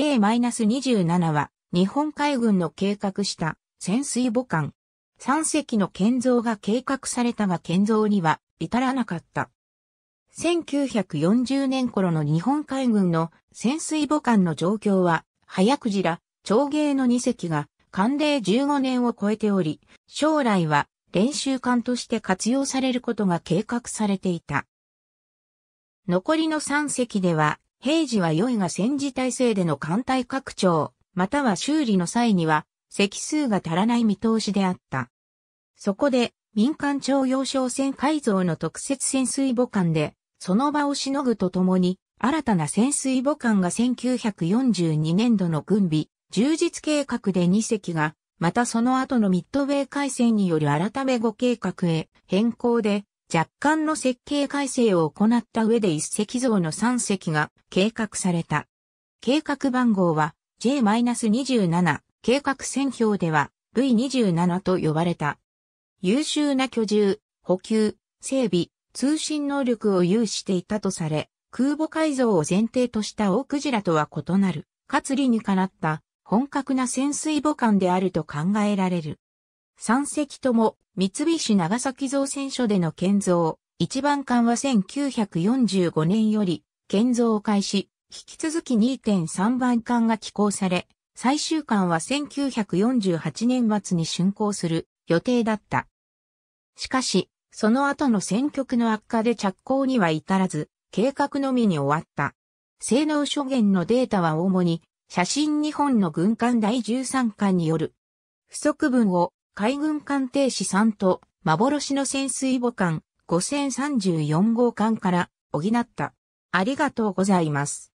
J-27 は日本海軍の計画した潜水母艦。3隻の建造が計画されたが建造には至らなかった。1940年頃の日本海軍の潜水母艦の状況は、早くじら、長芸の2隻が、寒冷15年を超えており、将来は練習艦として活用されることが計画されていた。残りの3隻では、平時は良いが戦時体制での艦隊拡張、または修理の際には、席数が足らない見通しであった。そこで、民間徴用商船改造の特設潜水母艦で、その場をしのぐとともに、新たな潜水母艦が1942年度の軍備、充実計画で2隻が、またその後のミッドウェー海戦による改め5計画へ変更で、若干の設計改正を行った上で一隻像の三隻が計画された。計画番号は J-27、計画線表では V27 と呼ばれた。優秀な居住、補給、整備、通信能力を有していたとされ、空母改造を前提とした大クジラとは異なる、かつ理にかなった本格な潜水母艦であると考えられる。三隻とも三菱長崎造船所での建造、一番艦は1945年より建造を開始、引き続き2.3番艦が寄港され、最終艦は1948年末に竣工する予定だった。しかし、その後の戦局の悪化で着工には至らず、計画のみに終わった。性能諸元のデータは主に、写真日本の軍艦第13巻による、不足分を海軍艦艇士3と幻の潜水母艦5034号艦から補った。ありがとうございます。